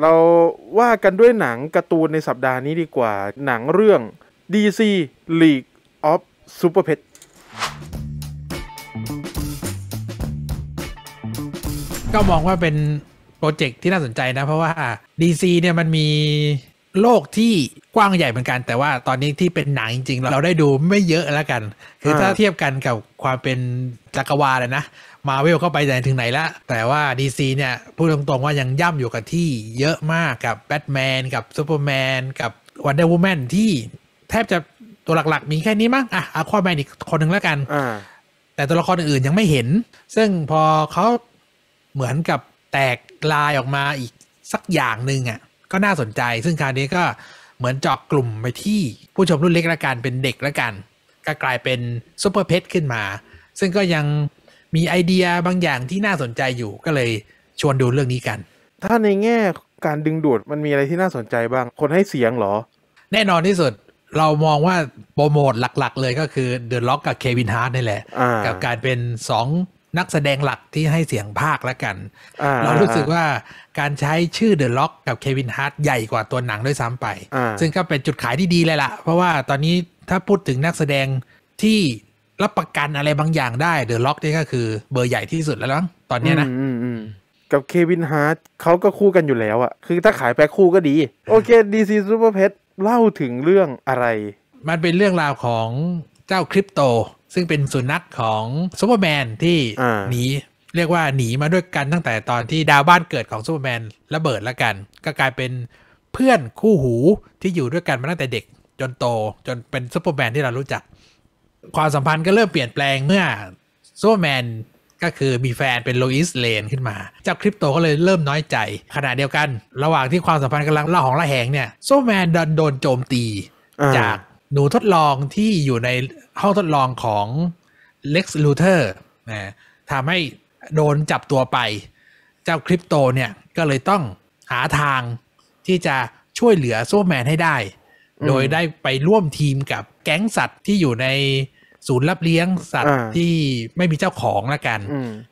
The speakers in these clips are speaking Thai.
เราว่ากันด้วยหนังการ์ตูนในสัปดาห์นี้ดีกว่าหนังเรื่อง DC League of Super Pets ก็มองว่าเป็นโปรเจกต์ที่น่าสนใจนะ เพราะว่า DC เนี่ยมันมีโลกที่กว้างใหญ่เหมือนกัน แต่ว่าตอนนี้ที่เป็นหนังจริง ๆ เราได้ดูไม่เยอะแล้วกัน คือถ้าเทียบกันกับความเป็นจักรวาลเลยนะมาเวลเข้าไปไหนถึงไหนละแต่ว่า DC เนี่ยพูดตรงๆว่ายังย่ำอยู่กับที่เยอะมากกับแบทแมนกับซูเปอร์แมนกับวันเดอร์วูแมนที่แทบจะตัวหลักๆ มีแค่นี้มั้ง อ่ะอะควาแมนอีกคนหนึ่งแล้วกัน แต่ตัวละครอื่นๆยังไม่เห็น ซึ่งพอเขาเหมือนกับแตกลายออกมาอีกสักอย่างหนึ่งอ่ะก็น่าสนใจ ซึ่งคราวนี้ก็เหมือนเจาะกลุ่มไปที่ผู้ชมรุ่นเล็กละกันเป็นเด็กละกัน ก็กลายเป็นซูเปอร์เพชขึ้นมา ซึ่งก็ยังมีไอเดียบางอย่างที่น่าสนใจอยู่ก็เลยชวนดูเรื่องนี้กัน ถ้าในแง่การดึงดูดมันมีอะไรที่น่าสนใจบ้างคนให้เสียงหรอ แน่นอนที่สุดเรามองว่าโปรโมทหลักๆเลยก็คือเดอะล็อก กับเควินฮาร์ดนี่แหละกับการเป็นสองนักแสดงหลักที่ให้เสียงภาคแล้วกันเรารู้สึกว่าการใช้ชื่อเดอะล็อก กับเควินฮาร์ดใหญ่กว่าตัวหนังด้วยซ้ำไป ซึ่งก็เป็นจุดขายที่ดีเลยละ่ะเพราะว่าตอนนี้ถ้าพูดถึงนักแสดงที่รับประกันอะไรบางอย่างได้เดอะล็อกนี่ก็คือเบอร์ใหญ่ที่สุดแล้วล่ะตอนนี้นะกับเควินฮาร์ดเขาก็คู่กันอยู่แล้วอะคือถ้าขายแป็คคู่ก็ดี โอเคดีซีซูเปอร์เพชเล่าถึงเรื่องอะไร มันเป็นเรื่องราวของเจ้าคริปโต ซึ่งเป็นสุนัขของซูเปอร์แมนที่หนี เรียกว่าหนีมาด้วยกันตั้งแต่ตอนที่ดาวบ้านเกิดของซูเปอร์แมนระเบิดแล้วกัน ก็กลายเป็นเพื่อนคู่หูที่อยู่ด้วยกันมาตั้งแต่เด็กจนโต จนเป็นซูเปอร์แมนที่เรารู้จักความสัมพันธ์ก็เริ่มเปลี่ยนแปลงเมื่อซูเปอร์แมนก็คือมีแฟนเป็นโลอิสเลนขึ้นมาเจ้าคริปโตก็เลยเริ่มน้อยใจขณะเดียวกัน ระหว่างที่ความสัมพันธ์กำลังล่าของละแหงเนี่ยซูเปอร์แมนโดนโจมตี จากหนูทดลองที่อยู่ในห้องทดลองของเล็กซ์ลูเทอร์นะทำให้โดนจับตัวไปเจ้าคริปโตเนี่ยก็เลยต้องหาทางที่จะช่วยเหลือซูเปอร์แมนให้ได้โดยได้ไปร่วมทีมกับแก๊งสัตว์ที่อยู่ในศูนย์รับเลี้ยงสัตว์ที่ไม่มีเจ้าของละกัน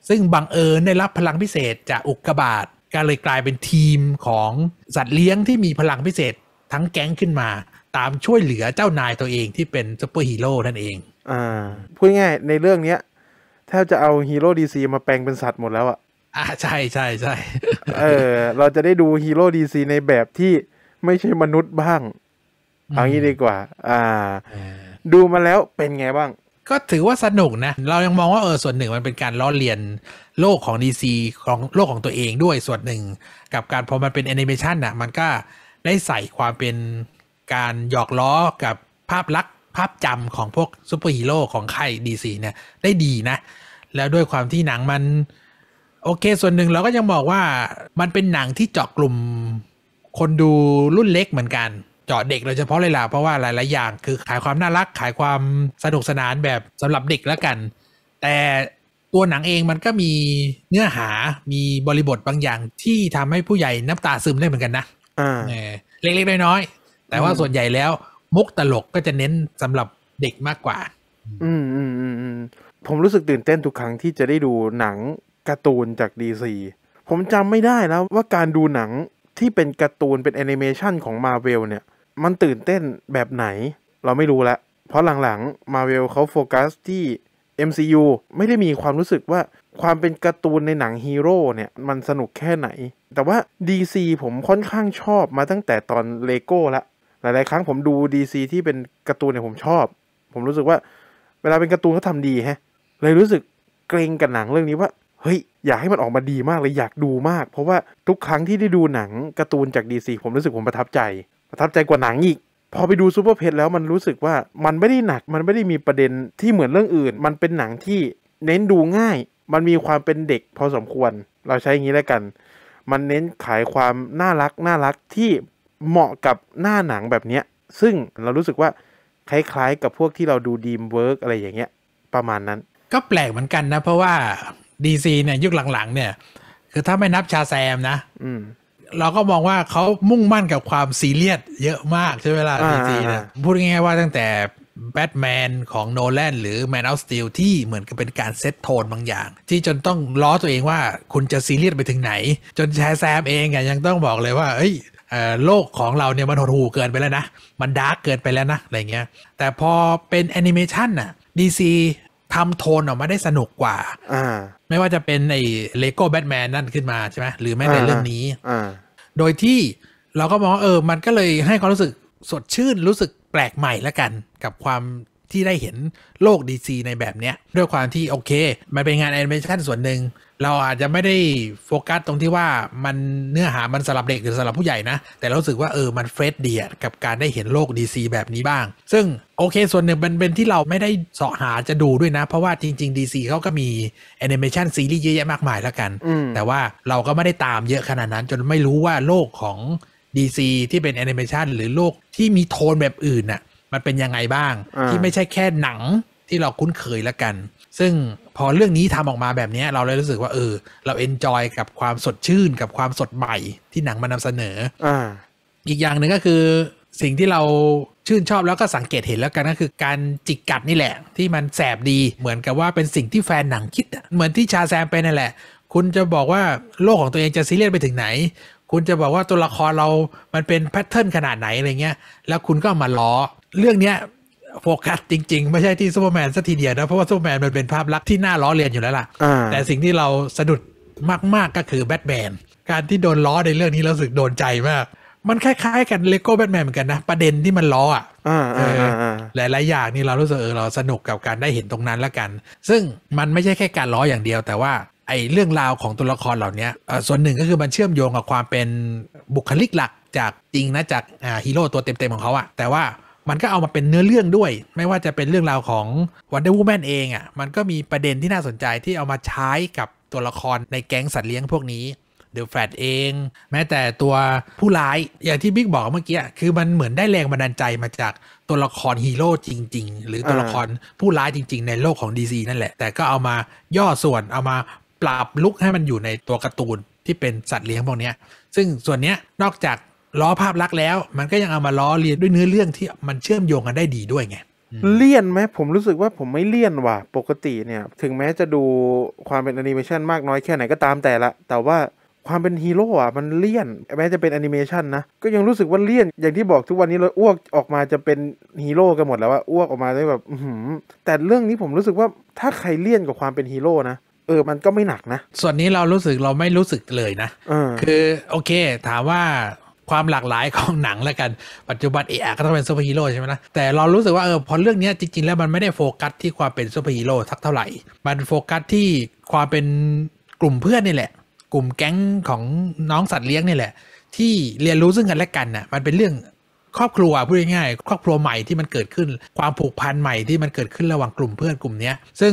ซึ่งบังเอิญได้รับพลังพิเศษจากอุกกาบาตก็เลยกลายเป็นทีมของสัตว์เลี้ยงที่มีพลังพิเศษทั้งแก๊งขึ้นมาตามช่วยเหลือเจ้านายตัวเองที่เป็นซูเปอร์ฮีโร่นั่นเอง อ่าพูดง่ายในเรื่องเนี้ยแทบจะเอาฮีโร่ดีซีมาแปลงเป็นสัตว์หมดแล้วอะอ่า ใช่ใช่ใช่ เออ เราจะได้ดูฮีโร่ดีซีในแบบที่ไม่ใช่มนุษย์บ้างยอางี้ดีกว่า อ่าดูมาแล้วเป็นไงบ้างก็ถือว่าสนุกนะ เรายังมองว่าเออส่วนหนึ่งมันเป็นการล้อเลียนโลกของ DC ของโลกของตัวเองด้วยส่วนหนึ่ง กับการพอมันเป็นแอนิเมชันน่ะมันก็ได้ใส่ความเป็นการหยอกล้อกับภาพลักษณ์ภาพจำของพวกซูเปอร์ฮีโร่ของค่าย DC เนี่ยได้ดีนะ แล้วด้วยความที่หนังมัน โอเค ส่วนหนึ่งเราก็ยังบอกว่ามันเป็นหนังที่เจาะกลุ่มคนดูรุ่นเล็กเหมือนกันเจาะเด็กโดยเฉพาะเลยล่ะเพราะว่าหลายๆอย่าง คือขายความน่ารักขายความสนุกสนานแบบสำหรับเด็กแล้วกัน แต่ตัวหนังเองมันก็มีเนื้อหามีบริบทบางอย่างที่ทำให้ผู้ใหญ่น้ำตาซึมได้เหมือนกันนะเล็กๆน้อยๆแต่ว่าส่วนใหญ่แล้วมุกตลกก็จะเน้นสำหรับเด็กมากกว่าอืมอืมอืมอืมผมรู้สึกตื่นเต้นทุกครั้งที่จะได้ดูหนังการ์ตูนจากดีซีผมจำไม่ได้แล้วว่าการดูหนังที่เป็นการ์ตูนเป็นแอนิเมชันของมาเวลเนี่ยมันตื่นเต้นแบบไหน เราไม่รู้ละเพราะหลังๆมาเวลเขาโฟกัสที่ MCU ไม่ได้มีความรู้สึกว่าความเป็นการ์ตูนในหนังฮีโร่เนี่ยมันสนุกแค่ไหน แต่ว่า DC ผมค่อนข้างชอบมาตั้งแต่ตอนเลโก้ละ หลายๆครั้งผมดู DC ที่เป็นการ์ตูนเนี่ยผมชอบ ผมรู้สึกว่าเวลาเป็นการ์ตูนเขาทำดีฮะ เลยรู้สึกเกรงกับหนังเรื่องนี้ว่า เฮ้ย อยากให้มันออกมาดีมากเลยอยากดูมาก เพราะว่าทุกครั้งที่ได้ดูหนังการ์ตูนจาก DC ผมรู้สึกผมประทับใจประทับใจกว่าหนังอีก พอไปดูซูเปอร์เพจแล้วมันรู้สึกว่ามันไม่ได้หนัก มันไม่ได้มีประเด็นที่เหมือนเรื่องอื่น มันเป็นหนังที่เน้นดูง่าย มันมีความเป็นเด็กพอสมควรเราใช้อย่างนี้แล้วกัน มันเน้นขายความน่ารักน่ารักที่เหมาะกับหน้าหนังแบบเนี้ย ซึ่งเรารู้สึกว่าคล้ายๆกับพวกที่เราดูดีมเวิร์กอะไรอย่างเงี้ย ประมาณนั้น ก็แปลกเหมือนกันนะเพราะว่าดีซีเนี่ยยุคหลังๆเนี่ย คือถ้าไม่นับชาแซม นะ อืเราก็มองว่าเขามุ่งมั่นกับความซีเรียสเยอะมากใช่ไหมล่ะดีซีนะพูดง่ายๆว่าตั้งแต่แบทแมนของโนแลนหรือแมนออฟสตีลที่เหมือนกับเป็นการเซตโทนบางอย่าง ที่จนต้องล้อตัวเองว่าคุณจะซีเรียสไปถึงไหน จนแชร์แซมเองยังต้องบอกเลยว่าเอ้ยโลกของเราเนี่ยมันหดหู่เกินไปแล้วนะ มันดาร์กเกินไปแล้วนะ อะไรเงี้ย แต่พอเป็นแอนิเมชันน่ะดีซีทำโทนออกมาได้สนุกกว่าไม่ว่าจะเป็นไอ้เลโก้แบทแมนนั่นขึ้นมาใช่ไหมหรือแม้แต่เรื่องนี้ โดยที่เราก็มองว่าเออมันก็เลยให้ความรู้สึกสดชื่นรู้สึกแปลกใหม่ละกันกับความที่ได้เห็นโลก DC ในแบบเนี้ยด้วยความที่โอเค มันเป็นงานแอนิเมชันส่วนหนึ่งเราอาจจะไม่ได้โฟกัสตรงที่ว่ามันเนื้อหามันสำหรับเด็กหรือสำหรับผู้ใหญ่นะ แต่เราสึกว่าเออมันเฟรชเดียกับการได้เห็นโลก DC แบบนี้บ้าง ซึ่ง โอเค ส่วนหนึ่งมันเป็นที่เราไม่ได้สาะหาจะดูด้วยนะ เพราะว่าจริง ๆ DC เขาก็มีแอนิเมชันซีรีส์เยอะแยะมากมายแล้วกันแต่ว่าเราก็ไม่ได้ตามเยอะขนาดนั้นจนไม่รู้ว่าโลกของ DC ที่เป็นแอนิเมชันหรือโลกที่มีโทนแบบอื่นน่ะมันเป็นยังไงบ้าง ที่ไม่ใช่แค่หนังที่เราคุ้นเคยแล้วกัน ซึ่งพอเรื่องนี้ทำออกมาแบบนี้เราเลยรู้สึกว่าเออเราเอนจอยกับความสดชื่นกับความสดใหม่ที่หนังมานำเสนอออีกอย่างหนึ่งก็คือสิ่งที่เราชื่นชอบแล้วก็สังเกตเห็นแล้วกันก็คือการจิกกัดนี่แหละ ที่มันแสบดีเหมือนกับว่าเป็นสิ่งที่แฟนหนังคิด เหมือนที่ชาแซมไปนั่นแหละ คุณจะบอกว่าโลกของตัวเองจะซีเรียสไปถึงไหน คุณจะบอกว่าตัวละครเรามันเป็นแพทเทิร์นขนาดไหนอะไรเงี้ย แล้วคุณก็มาล้อเรื่องเนี้ยโฟกัสจริง ๆ ไม่ใช่ที่ซูเปอร์แมนสัทีเดียวนะ เพราะว่าซูเปอร์แมนมันเป็นภาพลักษณ์ที่น่าล้อเลียนอยู่แล้วล่ะแต่สิ่งที่เราสะดุดมาก ๆก็คือแบทแมนการที่โดนล้อในเรื่องนี้เราสึกโดนใจมาก มันคล้าย ๆกันเลโก้แบทแมนเหมือนกันนะ ประเด็นที่มันล้ออ่ะหลายๆอย่างนี่เรารู้สึกเออเราสนุกกับการได้เห็นตรงนั้นแล้วกัน ซึ่งมันไม่ใช่แค่การล้ออย่างเดียว แต่ว่า ไอ้เรื่องราวของตัวละครเหล่านี้ส่วนหนึ่งก็คือมันเชื่อมโยงกับความเป็นบุคลิกหลักจากจริงนะจากฮีโร่ตัวเต็มๆของเขาอะแต่ว่ามันก็เอามาเป็นเนื้อเรื่องด้วย ไม่ว่าจะเป็นเรื่องราวของนเดอร์วูแมนเองอะ่ะมันก็มีประเด็นที่น่าสนใจที่เอามาใช้กับตัวละครในแก๊งสัตว์เลี้ยงพวกนี้เดอะแฟดเอง แม้แต่ตัวผู้ร้ายอย่างที่บิ๊กบอกเมื่อกี้ คือมันเหมือนได้แรงบันดาลใจมาจากตัวละครฮีโร่จริงๆ หรือตัวละครผู้ร้ายจริงๆ ในโลกของ DC นั่นแหละแต่ก็เอามาย่อส่วนเอามาปรับลุกให้มันอยู่ในตัวการ์ตูนที่เป็นสัตว์เลี้ยงพวกนี้ซึ่งส่วนนี้นอกจากล้อภาพลักษณ์แล้วมันก็ยังเอามาล้อเลียนด้วยเนื้อเรื่องที่มันเชื่อมโยงกันได้ดีด้วยไง เลี่ยนไหมผมรู้สึกว่าผมไม่เลี่ยนว่ะปกติเนี่ย ถึงแม้จะดูความเป็นแอนิเมชันมากน้อยแค่ไหนก็ตามแต่ละแต่ว่าความเป็นฮีโร่อ่ะมันเลี่ยนแม้จะเป็นแอนิเมชันนะก็ยังรู้สึกว่าเลี่ยน อย่างที่บอกทุกวันนี้เราอ้วกออกมาจะเป็นฮีโร่กันหมด แล้วว่าอ้วกออกมาได้แบบแต่เรื่องนี้ผมรู้สึกว่าถ้าใครเลี่ยนกับความเป็นฮีโร่นะเออมันก็ไม่หนักนะส่วนนี้เรารู้สึกเราไม่รู้สึกเลยนะคือโอเค ถามว่าความหลากหลายของหนังแล้วกัน ปัจจุบันเออก็ต้องเป็นซูเปอร์ฮีโร่ใช่ไหมนะ แต่เรารู้สึกว่าเออพอเรื่องนี้จริงๆ แล้วมันไม่ได้โฟกัสที่ความเป็นซูเปอร์ฮีโร่สักเท่าไหร่ มันโฟกัสที่ความเป็นกลุ่มเพื่อนนี่แหละ กลุ่มแก๊งของน้องสัตว์เลี้ยงนี่แหละ ที่เรียนรู้ซึ่งกันและกันนะ่ะ มันเป็นเรื่องครอบครัวพูดง่ายๆครอบครัวใหม่ที่มันเกิดขึ้น ความผูกพันใหม่ที่มันเกิดขึ้นระหว่างกลุ่มเพื่อนกลุ่มนี้ซึ่ง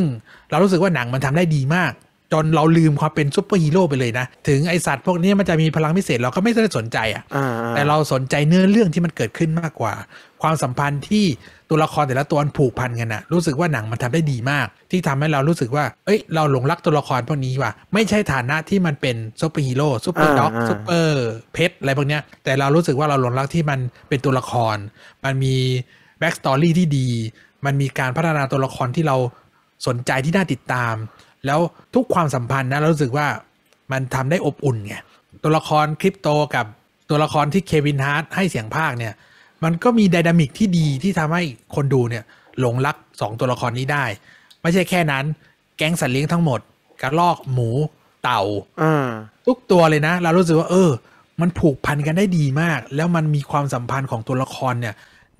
เรารู้สึกว่าหนังมันทำได้ดีมากจนเราลืมความเป็นซูเปอร์ฮีโร่ไปเลยนะ ถึงไอสัตว์พวกนี้มันจะมีพลังพิเศษเราก็ไม่ได้สนใจอ่ะ แต่เราสนใจเนื้อเรื่องที่มันเกิดขึ้นมากกว่า ความสัมพันธ์ที่ตัวละครแต่ละตัวผูกพันกันนะรู้สึกว่าหนังมันทำได้ดีมาก ที่ทำให้เรารู้สึกว่า เอ้ย เราหลงรักตัวละครพวกนี้ว่ะ ไม่ใช่ฐานะที่มันเป็นซูเปอร์ฮีโร่ซูเปอร์ด็อกซูเปอร์เพชอะไรพวกเนี้ย แต่ เรา รู้สึกว่าเราหลงรักที่มันเป็นตัวละคร มันมีแบ็กสตอรี่ที่ดี มันมีการพัฒนาตัวละครที่เราสนใจที่น่าติดตามแล้วทุกความสัมพันธ์นะเรารู้สึกว่ามันทำได้อบอุ่นไง ตัวละครคริปโตกับตัวละครที่เควินฮาร์ดให้เสียงภาคเนี่ย มันก็มีดินามิกที่ดีที่ทำให้คนดูเนี่ยหลงรัก 2 ตัวละครนี้ได้ ไม่ใช่แค่นั้น แก๊งสัตว์เลี้ยงทั้งหมดกระลอกหมูเต่า ทุกตัวเลยนะ เรารู้สึกว่าเออ มันผูกพันกันได้ดีมาก แล้วมันมีความสัมพันธ์ของตัวละครเนี่ย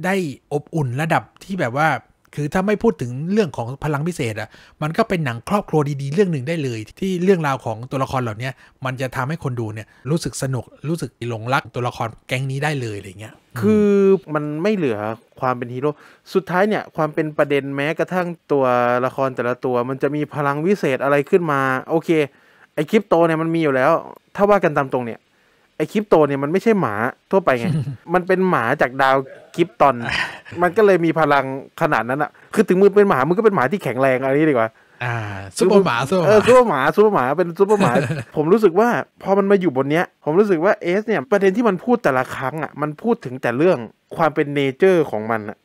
ได้อบอุ่นระดับที่แบบว่าคือถ้าไม่พูดถึงเรื่องของพลังพิเศษอ่ะ มันก็เป็นหนังครอบครัวดีๆ เรื่องหนึ่งได้เลย ที่เรื่องราวของตัวละครเหล่านี้มันจะทำให้คนดูเนี่ยรู้สึกสนุก รู้สึกหลงรักตัวละครแก๊งนี้ได้เลยอะไรเงี้ย คือมันไม่เหลือความเป็นฮีโร่ สุดท้ายเนี่ยความเป็นประเด็นแม้กระทั่งตัวละครแต่ละตัวมันจะมีพลังวิเศษอะไรขึ้นมาโอเคไอคลิปโตเนี่ยมันมีอยู่แล้ว ถ้าว่ากันตามตรงเนี่ยไอ้คริปโตเนี่ยมันไม่ใช่หมา ทั่วไปไง มันเป็นหมาจากดาวคริปตอน มันก็เลยมีพลังขนาดนั้นอะคือถึงมือเป็นหมามือก็เป็นหมาที่แข็งแรงอะไรนี้ดีกว่า อ่าซูเปอร์หมาเปอร์หมาซูเปอร์หมาซูเปอร์หมา เป็นซูเปอร์หมา ผมรู้สึกว่าพอมันมาอยู่บนเนี้ย ผมรู้สึกว่าเอสเนี่ยประเด็นที่มันพูดแต่ละครั้งอะ มันพูดถึงแต่เรื่องความเป็นเนเจอร์ของมันอะ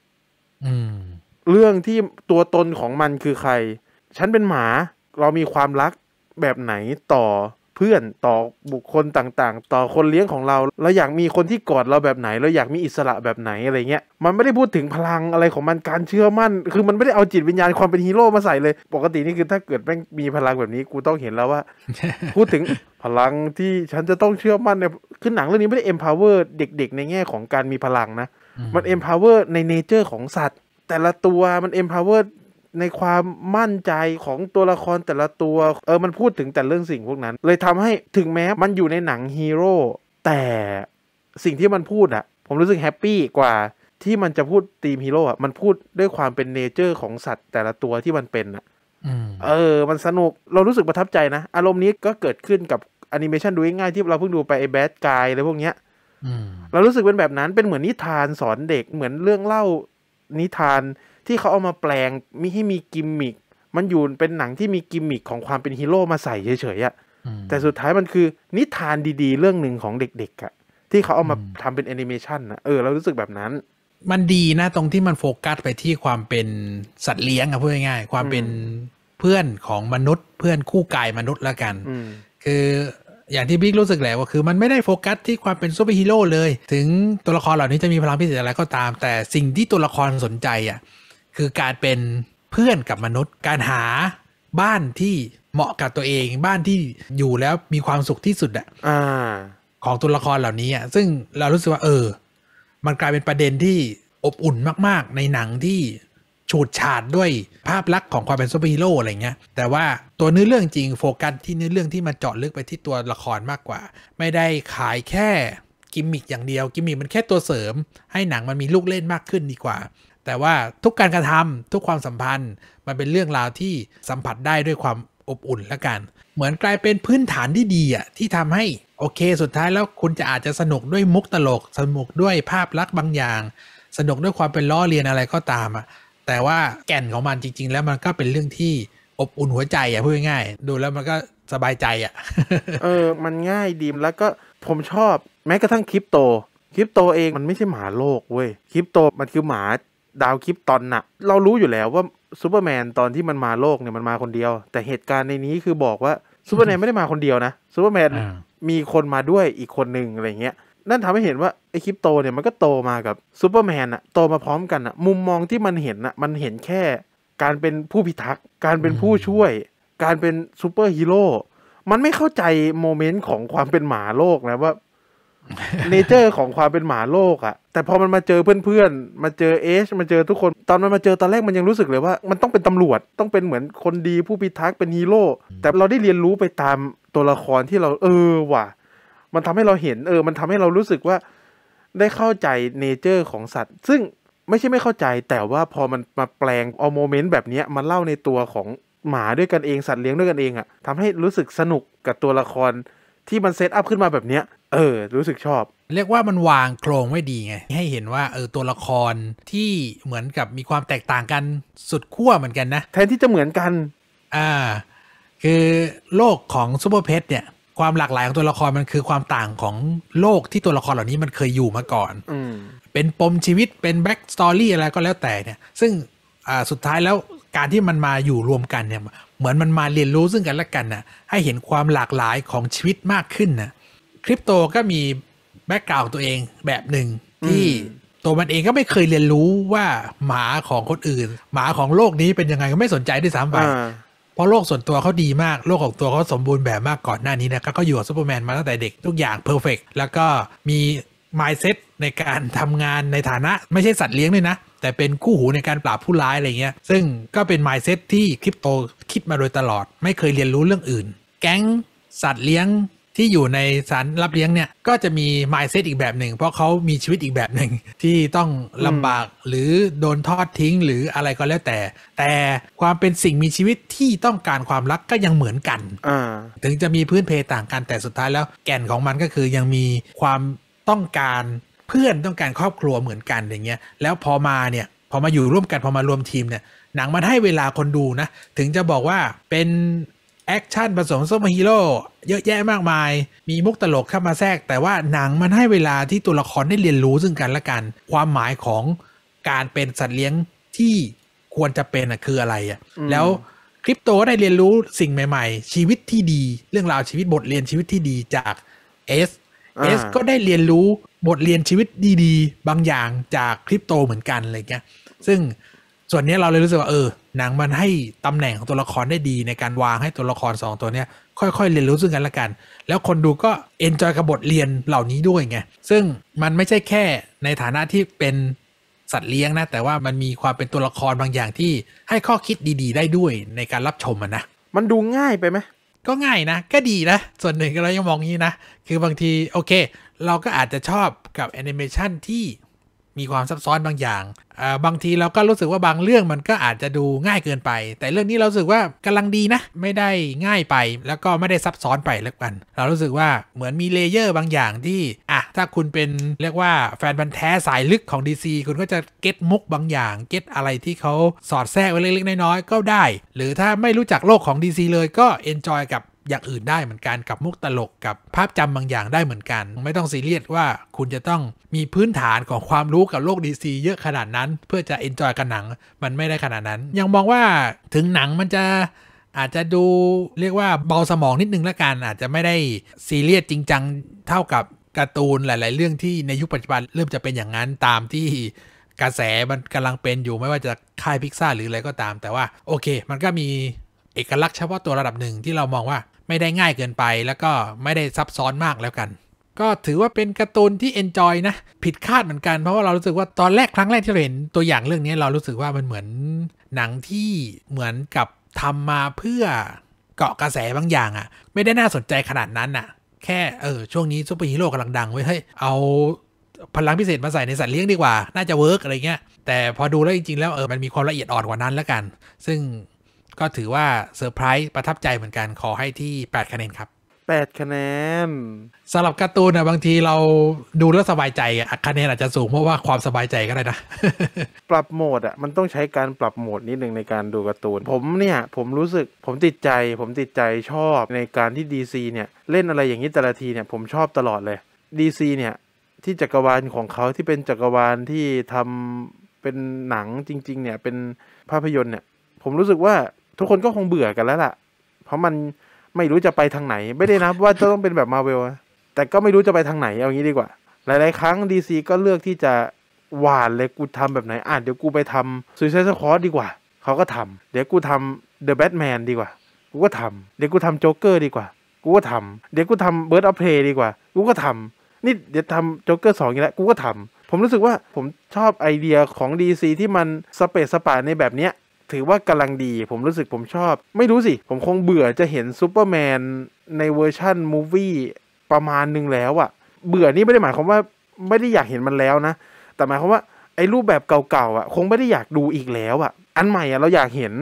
เรื่องที่ตัวตนของมันคือใคร ฉันเป็นหมา เรามีความรักแบบไหนต่อเพื่อน ต่อบุคคลต่าง ๆ ต่อคนเลี้ยงของเราเราอยากมีคนที่กอดเราแบบไหนเราอยากมีอิสระแบบไหนอะไรเงี้ย มันไม่ได้พูดถึงพลังอะไรของมันการเชื่อมั่น คือมันไม่ได้เอาจิตวิญญาณความเป็นฮีโร่มาใส่เลยปกตินี่คือถ้าเกิดแม่งมีพลังแบบนี้กูต้องเห็นแล้วว่าพูดถึงพลังที่ฉันจะต้องเชื่อมั่นเนี่ยคือหนังเรื่องนี้ไม่ได้ empower เด็ก ๆ ในแง่ของการมีพลังนะมัน empower ในเนเจอร์ของสัตว์แต่ละตัวมัน empower ในความมั่นใจของตัวละครแต่ละตัว เออมันพูดถึงแต่เรื่องสิ่งพวกนั้น เลยทำให้ถึงแม้มันอยู่ในหนังฮีโร่แต่สิ่งที่มันพูดอะผมรู้สึกแฮปปี้กว่า ที่มันจะพูดตีมฮีโร่อะมันพูดด้วยความเป็นเนเจอร์ ของสัตว์ แต่ละตัวที่มันเป็นอะเออ มันสนุกเรารู้สึกประทับใจนะ อารมณ์นี้ก็เกิดขึ้นกับแอนิเมชันดูง่ายที่เราเพิ่งดูไปไอ้แบดกายอะไรพวกเนี้ยเรารู้สึกเป็นแบบนั้นเป็นเหมือนนิทานสอนเด็กเหมือนเรื่องเล่านิทานที่เขาเอามาแปลงมิให้มีกิมมิคมันอยู่เป็นหนังที่มีกิมมิคของความเป็นฮีโร่มาใส่เฉยๆอะ่ะ แต่สุดท้ายมันคือ นิทานดีๆ เรื่องหนึ่งของเด็ก ๆอะ่ะ ที่เขาเอามาทำเป็นแอนิเมชันนะเออเรารู้สึกแบบนั้น มันดีนะ ตรงที่มันโฟกัสไปที่ความเป็นสัตว์เลี้ยงอะพูดง่ายๆ ความเป็นเพื่อนของมนุษย์ เพื่อนคู่กายมนุษย์แล้วกันคืออย่างที่บิ๊กรู้สึกแหละว่าคือมันไม่ได้โฟกัสที่ความเป็นซูเปอร์ฮีโร่เลย ถึงตัวละครเหล่านี้จะมีพลังพิเศษอะไรก็ตาม แต่สิ่งที่ตัวละครสนใจอ่ะคือการเป็นเพื่อนกับมนุษย์การหาบ้านที่เหมาะกับตัวเองบ้านที่อยู่แล้วมีความสุขที่สุดอ่ะของตัวละครเหล่านี้อ่ะซึ่งเรารู้สึกว่าเออ มันกลายเป็นประเด็นที่อบอุ่นมาก ๆ ในหนังที่ฉูดฉาดด้วยภาพลักษณ์ของความเป็นซูเปอร์ฮีโร่อะไรเงี้ย แต่ว่าตัวเนื้อเรื่องจริงโฟกัสที่เนื้อเรื่องที่มันเจาะลึกไปที่ตัวละครมากกว่า ไม่ได้ขายแค่กิมมิคอย่างเดียว กิมมิคมันแค่ตัวเสริม ให้หนังมันมีลูกเล่นมากขึ้นดีกว่า แต่ว่าทุกการกระทำทุกความสัมพันธ์ มันเป็นเรื่องราวที่สัมผัสได้ด้วยความอบอุ่นละกัน เหมือนกลายเป็นพื้นฐานที่ดีอ่ะที่ทำให้โอเค สุดท้ายแล้วคุณจะอาจจะสนุกด้วยมุกตลก สนุกด้วยภาพลักษณ์บางอย่าง สนุกด้วยความเป็นล้อเลียนอะไรก็ตามอ่ะแต่ว่าแก่นของมันจริง ๆ แล้วมันก็เป็นเรื่องที่อบอุ่นหัวใจอ่ะพูดง่ายๆดูแล้วมันก็สบายใจอ่ะเออมันง่ายดีแล้วก็ผมชอบ แม้กระทั่งคริปโตคริปโตเองมันไม่ใช่หมาโลกเว้ยคริปโต มันคือหมาดาวคริปตอนน่ะเรารู้อยู่แล้วว่าซูเปอร์แมนตอนที่มันมาโลกเนี่ยมันมาคนเดียว แต่เหตุการณ์ในนี้คือบอกว่าซูเปอร์แมนไม่ได้มาคนเดียวนะซูเปอร์แมนมีคนมาด้วยอีกคนหนึ่งอะไรเงี้ยนั่นทำให้เห็นว่าไอคริปโตเนี่ยมันก็โตมากับซูเปอร์แมนอะโตมาพร้อมกันอะมุมมองที่มันเห็นอะมันเห็นแค่การเป็นผู้พิทักษ์การเป็นผู้ช่วย การเป็นซูเปอร์ฮีโร่ มันไม่เข้าใจโมเมนต์ของความเป็นหมาโลกนะว่าเนเจอร์ของความเป็นหมาโลกอะแต่พอมันมาเจอเพื่อนๆ มาเจอเอชมาเจอทุกคน ตอนมันมาเจอตอนแรกมันยังรู้สึกเลยว่ามันต้องเป็นตำรวจต้องเป็นเหมือนคนดีผู้พิทักษ์เป็นฮีโร่แต่เราได้เรียนรู้ไปตามตัวละครที่เราเออว่ะมันทำให้เราเห็น เออ มันทำให้เรารู้สึกว่าได้เข้าใจเนเจอร์ของสัตว์ซึ่งไม่ใช่ไม่เข้าใจแต่ว่าพอมันมาแปลงเอาโมเมนต์แบบนี้มาเล่าในตัวของหมาด้วยกันเองสัตว์เลี้ยงด้วยกันเองอะ่ะทำให้รู้สึกสนุกกับตัวละคร ที่มันเซตอัพขึ้นมาแบบเนี้ยเออ รู้สึกชอบ เรียกว่ามันวางโครงไว้ดีไงให้เห็นว่าเออตัวละครที่เหมือนกับมีความแตกต่างกันสุดขั้วเหมือนกันนะแทนที่จะเหมือนกันอ่าคือโลกของซูเปอร์เพชเนี่ยความหลากหลายของตัวละคร มันคือความต่างของโลกที่ตัวละคร เหล่านี้มันเคยอยู่มาก่อนอเป็นปมชีวิต เป็นแบ็กสตอรี่อะไรก็แล้วแต่เนี่ย ซึ่งสุดท้ายแล้วการที่มันมาอยู่รวมกันเนี่ย เหมือนมันมาเรียนรู้ซึ่งกันและกันนะให้เห็นความหลากหลายของชีวิตมากขึ้นนะคริปโตก็มีแบ็กกราวด์ตัวเองแบบหนึ่งที่ตัวมันเองก็ไม่เคยเรียนรู้ว่าหมาของคนอื่น หมาของโลกนี้เป็นยังไงก็ไม่สนใจด้วยซ้ำไปเพราะโลกส่วนตัวเขาดีมาก โลกของตัวเขาสมบูรณ์แบบมากก่อนหน้านี้นะครับก็อยู่กับซูเปอร์แมนมาตั้งแต่เด็กทุกอย่างเพอร์เฟกแล้วก็มีมายเซ็ตในการทำงานในฐานะไม่ใช่สัตว์เลี้ยงเลยนะ แต่เป็นคู่หูในการปราบผู้ร้ายอะไรเงี้ยซึ่งก็เป็นมายเซ็ตที่คริปโตคิดมาโดยตลอด ไม่เคยเรียนรู้เรื่องอื่น แก๊งสัตว์เลี้ยงที่อยู่ในสารรับเลี้ยงเนี่ย ก็จะมีมายเซตอีกแบบหนึ่ง เพราะเขามีชีวิตอีกแบบหนึ่งที่ต้องลำบากหรือโดนทอดทิ้งหรืออะไรก็แล้วแต่ แต่ความเป็นสิ่งมีชีวิตที่ต้องการความรักก็ยังเหมือนกัน ถึงจะมีพื้นเพต่างกันแต่สุดท้ายแล้วแก่นของมันก็คือยังมีความต้องการเพื่อนต้องการครอบครัวเหมือนกันอย่างเงี้ยแล้วพอมาเนี่ยพอมาอยู่ร่วมกันพอมารวมทีมเนี่ยหนังมันให้เวลาคนดูนะถึงจะบอกว่าเป็นแอคชั่น ผสมซูเปอร์ฮีโร่ เยอะแยะมากมาย มีมุกตลกเข้ามาแทรก แต่ว่าหนังมันให้เวลาที่ตัวละครได้เรียนรู้ซึ่งกันและกัน ความหมายของการเป็นสัตว์เลี้ยงที่ควรจะเป็นคืออะไรอ่ะแล้วคริปโตได้เรียนรู้สิ่งใหม่ ๆ ชีวิตที่ดี เรื่องราวชีวิตบทเรียนชีวิตที่ดีจากเอสเอสก็ได้เรียนรู้บทเรียนชีวิตดี ๆ บางอย่างจากคริปโตเหมือนกันอะไรเงี้ย ซึ่งส่วนนี้เราเลยรู้สึกว่าเออหนังมันให้ตำแหน่งของตัวละครได้ดีในการวางให้ตัวละครสองตัวเนี้ยค่อยๆเรียนรู้ซึ่งกันและกัน แล้วคนดูก็เอนจอยกับบทเรียนเหล่านี้ด้วยไง ซึ่งมันไม่ใช่แค่ในฐานะที่เป็นสัตว์เลี้ยงนะ แต่ว่ามันมีความเป็นตัวละครบางอย่างที่ให้ข้อคิดดีๆ ได้ด้วยในการรับชมมันนะมันดูง่ายไปไหมก็ง่ายนะ ก็ดีนะ ส่วนหนึ่งเรายังมองงี้นะคือบางทีโอเค เราก็อาจจะชอบกับแอนิเมชันที่มีความซับซ้อนบางอย่างบางทีเราก็รู้สึกว่าบางเรื่องมันก็อาจจะดูง่ายเกินไป แต่เรื่องนี้เราสึกว่ากำลังดีนะ ไม่ได้ง่ายไป แล้วก็ไม่ได้ซับซ้อนไปแล้วกัน เรารู้สึกว่าเหมือนมีเลเยอร์บางอย่างที่อ่ะถ้าคุณเป็นเรียกว่าแฟนบันแท้สายลึกของ DC คุณก็จะเก็ตมุกบางอย่างเก็ตอะไรที่เขาสอดแทรกไว้เล็กๆน้อยๆก็ได้ หรือถ้าไม่รู้จักโลกของ DC เลยก็เอนจอยกับอย่างอื่นได้เหมือนกันกับมุกตลกกับภาพจำบางอย่างได้เหมือนกัน ไม่ต้องซีเรียส ว่าคุณจะต้องมีพื้นฐานของความรู้กับโลกดีซีเยอะขนาดนั้น เพื่อจะเอนจอยกับหนังมันไม่ได้ขนาดนั้น ยังมองว่าถึงหนังมันจะอาจจะดูเรียกว่าเบาสมองนิดนึงละกัน อาจจะไม่ได้ซีเรียส จริงจังเท่ากับการ์ตูนหลาย ๆ เรื่องที่ในยุคปัจจุบันเริ่มจะเป็นอย่างนั้นตามที่กระแสมันกำลังเป็นอยู่ไม่ว่าจะค่ายพิกซ่าหรืออะไรก็ตามแต่ว่าโอเค มันก็มีเอกลักษณ์เฉพาะตัวระดับหนึ่งที่เรามองว่าไม่ได้ง่ายเกินไปแล้วก็ไม่ได้ซับซ้อนมากแล้วกัน ก็ถือว่าเป็นการ์ตูนที่เอนจอยนะผิดคาดเหมือนกัน เพราะว่าเรารู้สึกว่าตอนแรกครั้งแรกที่เราเห็นตัวอย่างเรื่องนี้เรารู้สึกว่ามันเหมือนหนังที่เหมือนกับทำมาเพื่อเกาะกระแสบางอย่างอะ่ะไม่ได้น่าสนใจขนาดนั้นน่ะแค่เออช่วงนี้ซูเปอร์ฮีโร่กำลังดังไว้เฮ้ยเอาพลังพิเศษมาใส่ในสัตว์เลี้ยงดีกว่าน่าจะเวิร์กอะไรเงี้ยแต่พอดูแล้วจริงๆแล้วเออมันมีความละเอียดอ่อนกว่านั้นแล้วกัน ซึ่งก็ถือว่าเซอร์ไพรส์ประทับใจเหมือนกันขอให้ที่ 8 คะแนน ครับ 8 คะแนนสำหรับการ์ตูนนะบางทีเราดูแล้วสบายใจอะคะแนนอาจจะสูง เพราะว่าความสบายใจก็ได้นะ ปรับโหมดอะมันต้องใช้การปรับโหมดนิดหนึ่งในการดูการ์ตูนผมเนี่ยผมรู้สึกผมติดใจผมติดใจชอบในการที่ DC เนี่ย เล่นอะไรอย่างนี้แต่ละทีเนี่ยผมชอบตลอดเลย DC เนี่ยที่จักรวาลของเขาที่เป็นจักรวาลที่ทำเป็นหนังจริง ๆเนี่ยเป็นภาพยนตร์เนี่ยผมรู้สึกว่าทุกคนก็คงเบื่อกันแล้วล่ะ เพราะมันไม่รู้จะไปทางไหนไม่ได้นับว่าจะต้องเป็นแบบมาเวลแต่ก็ไม่รู้จะไปทางไหน เอางี้ดีกว่า หลายๆครั้งดีซีก็เลือกที่จะหวานเลย กูทำแบบไหนอ่ะเดี๋ยวกูไปทำซูซ i สคอร์ดีกว่าเขาก็ทำ เดี๋ยวกูทำเดอะแบทแมนดีกว่ากูก็ทำเดี๋ยวกูทำโจ๊กเกอร์ดีกว่ากูก็ทำเดี๋ยวกูทำเบิร์ดออฟเพลดีกว่ากูก็ทำนี่เดี๋ยวทำโจ๊กเกอร์สองอี่แล้วกูก็ทำผมรู้สึกว่าผมชอบไอเดียของดีซีที่มันสเปซสปาในแบบเนี้ยถือว่ากำลังดีผมรู้สึกผมชอบ ไม่รู้สิ ผมคงเบื่อจะเห็นซูเปอร์แมนในเวอร์ชั่นมูวี่ประมาณนึงแล้วอะเบื่อนี่ไม่ได้หมายความว่าไม่ได้อยากเห็นมันแล้วนะ แต่หมายความว่าไอ้รูปแบบเก่าๆอะคงไม่ได้อยากดูอีกแล้วอะอันใหม่อะเราอยากเห็น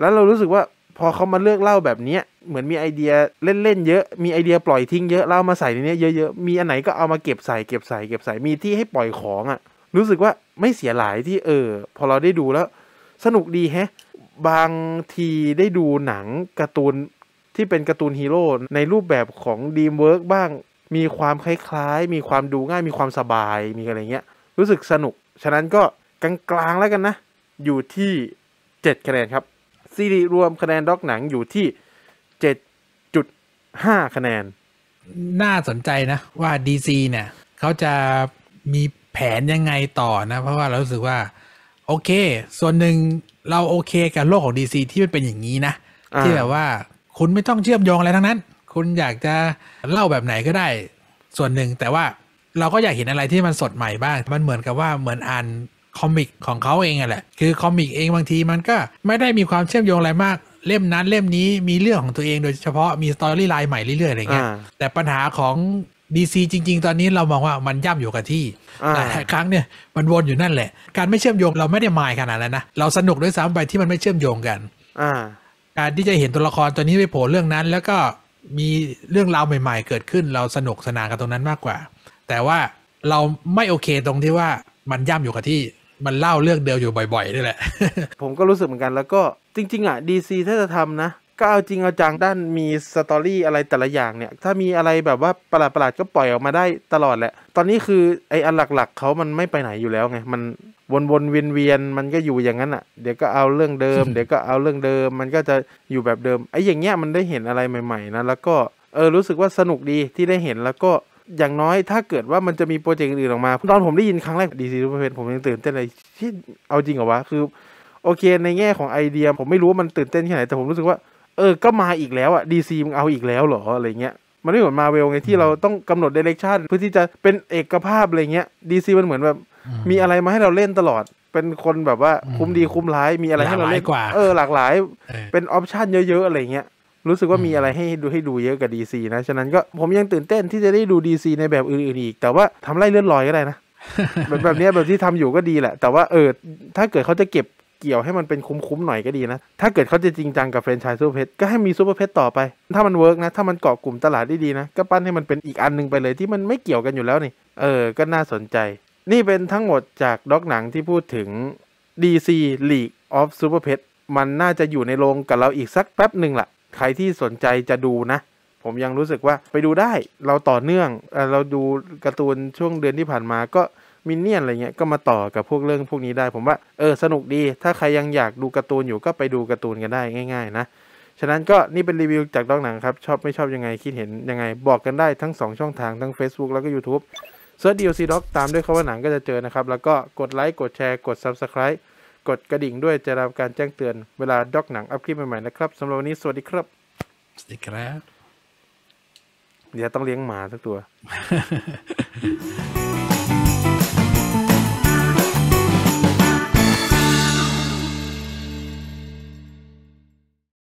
แล้วเรารู้สึกว่า พอเขามาเลือกเล่าแบบนี้เหมือนมีไอเดียเล่นๆเยอะมีไอเดียปล่อยทิ้งเยอะเล่ามาใส่ในนี้เยอะๆมีอันไหนก็เอามาเก็บใส่เก็บใส่เก็บใส่มีที่ให้ปล่อยของอะ่ะ รู้สึกว่าไม่เสียหลายที่เออ พอเราได้ดูแล้วสนุกดีแฮะ บางทีได้ดูหนังการ์ตูนที่เป็นการ์ตูนฮีโร่ในรูปแบบของดีมเวิร์กบ้างมีความคล้าย ๆ มีความดูง่ายมีความสบายมีอะไรเงี้ย รู้สึกสนุก ฉะนั้นก็กลางๆแล้วกันนะ อยู่ที่ 7 คะแนนครับซีรีส์รวมคะแนนด็อกหนังอยู่ที่ 7.5 คะแนน น่าสนใจนะว่า DC เนี่ย เขาจะมีแผนยังไงต่อนะเพราะว่าเรารู้สึกว่าโอเค ส่วนหนึ่งเราโอเคกับโลกของดีซีที่มันเป็นอย่างนี้นะ ที่แบบว่าคุณไม่ต้องเชื่อมโยงอะไรทั้งนั้น คุณอยากจะเล่าแบบไหนก็ได้ ส่วนหนึ่งแต่ว่าเราก็อยากเห็นอะไรที่มันสดใหม่บ้าง มันเหมือนกับว่าเหมือนอ่าน คอมิกของเขาเองแหละคือคอมิกเองบางทีมันก็ไม่ได้มีความเชื่อมโยงอะไรมาก เล่มนั้นเล่มนี้มีเรื่องของตัวเองโดยเฉพาะมีสตอรี่ไลน์ใหม่เรื่อยๆอะไรเงี้ยแต่ปัญหาของดีซีจริงๆ ตอนนี้เรามองว่ามันย่ำอยู่กับที่หลายครั้งเนี่ยมันวนอยู่นั่นแหละการไม่เชื่อมโยงเราไม่ได้หมายขนาดนั้นนะเราสนุกด้วยซ้ำไปที่มันไม่เชื่อมโยงกันการที่จะเห็นตัวละครตัวนี้ไปโผล่เรื่องนั้น แล้วก็มีเรื่องราวใหม่ ๆ เกิดขึ้น เราสนุกสนานกับตรงนั้นมากกว่า แต่ว่าเราไม่โอเคตรงที่ว่ามันย่ำอยู่กับที่มันเล่าเรื่องเดียวอยู่บ่อยๆนี่แหละ ผมก็รู้สึกเหมือนกันแล้วก็จริง ๆอ่ะดีซีถ้าจะทำนะก็เอาจริงเอาจังด้านมีสตอรี่อะไรแต่ละอย่างเนี่ยถ้ามีอะไรแบบว่าประหลาดๆก็ปล่อยออกมาได้ตลอดแหละ ตอนนี้คือไอ้อันหลักๆเขามันไม่ไปไหนอยู่แล้วไงมันวนๆเวียนๆมันก็อยู่อย่างนั้นอ่ะเดี๋ยวก็เอาเรื่องเดิมเดี๋ยวก็เอาเรื่องเดิม มันก็จะอยู่แบบเดิมไอ้อย่างเงี้ยมันได้เห็นอะไรใหม่ๆนะ แล้วก็เออรู้สึกว่าสนุกดีที่ได้เห็นแล้วก็อย่างน้อยถ้าเกิดว่ามันจะมีโปรเจกต์อื่นออกมาตอนผมได้ยินครั้งแรกดีซีรูปเพนผมยังตื่นเต้นเลยที่เอาจริงเหรอวะคือโอเค ในแง่ของไอเดียผมไม่รู้ว่ามันตื่นเต้นแค่ไหนแต่ผมรู้สึกว่าเออ ก็มาอีกแล้วอะดีซีมึงเอาอีกแล้วเหรออะไรเงี้ย มันไม่เหมือนมาเวลไงที่เราต้องกำหนดเดเรคชันเพื่อที่จะเป็นเอกภาพอะไรเงี้ยดีซีมันเหมือนแบบมีอะไรมาให้เราเล่นตลอด เป็นคนแบบว่าคุ้มดีคุ้มร้าย มีอะไรให้เราเล่นกว่าเออ หลากหลาย เป็นออปชันเยอะๆอะไรเงี้ย รู้สึกว่ามีอะไรให้ดูให้ดูเยอะกับดีซีนะ ฉะนั้นก็ผมยังตื่นเต้นที่จะได้ดูดีซีในแบบอื่นๆอีก แต่ว่าทำไล่เลื่อนลอยก็ได้นะแบบแบบนี้แบบที่ทำอยู่ก็ดีแหละ แต่ว่าเออ ถ้าเกิดเขาจะเก็บเกี่ยวให้มันเป็นคุ้มๆหน่อยก็ดีนะ ถ้าเกิดเขาจะจริงจังกับแฟรนไชส์ซูเปอร์เพชรก็ให้มีซูเปอร์เพชรต่อไป ถ้ามันเวิร์กนะ ถ้ามันเกาะกลุ่มตลาดได้ดีนะ ก็ปั้นให้มันเป็นอีกอันนึงไปเลยที่มันไม่เกี่ยวกันอยู่แล้วนี่ เออ ก็น่าสนใจ นี่เป็นทั้งหมดจากด็อกหนังที่พูดถึง DC League of Super Pet มันน่าจะอยู่ในโรงกับเราอีกสักแป๊บหนึ่งละ่ะ ใครที่สนใจจะดูนะ ผมยังรู้สึกว่าไปดูได้ เราต่อเนื่อง เราดูการ์ตูนช่วงเดือนที่ผ่านมาก็มินเนี่ยนอะไรเงี้ยก็มาต่อกับพวกเรื่องพวกนี้ได้ ผมว่าเออสนุกดี ถ้าใครยังอยากดูการ์ตูนอยู่ก็ไปดูการ์ตูนกันได้ง่ายๆนะ ฉะนั้นก็นี่เป็นรีวิวจากดอกหนังครับ ชอบไม่ชอบยังไงคิดเห็นยังไงบอกกันได้ทั้ง2ช่องทาง ทั้ง Facebook แล้วก็ YouTube เซิร์ชดีซีด็อกตามด้วยคำว่าหนังก็จะเจอนะครับ แล้วก็กดไลค์กดแชร์กด Subscribe กดกระดิ่งด้วยจะรับการแจ้งเตือน เวลาด็อกหนังอัพคลิปใหม่ๆนะครับสำหรับวันนี้สวัสดีครับสวัสดีครับเดี๋ยวต้องเลี้ยงหมาสักตัว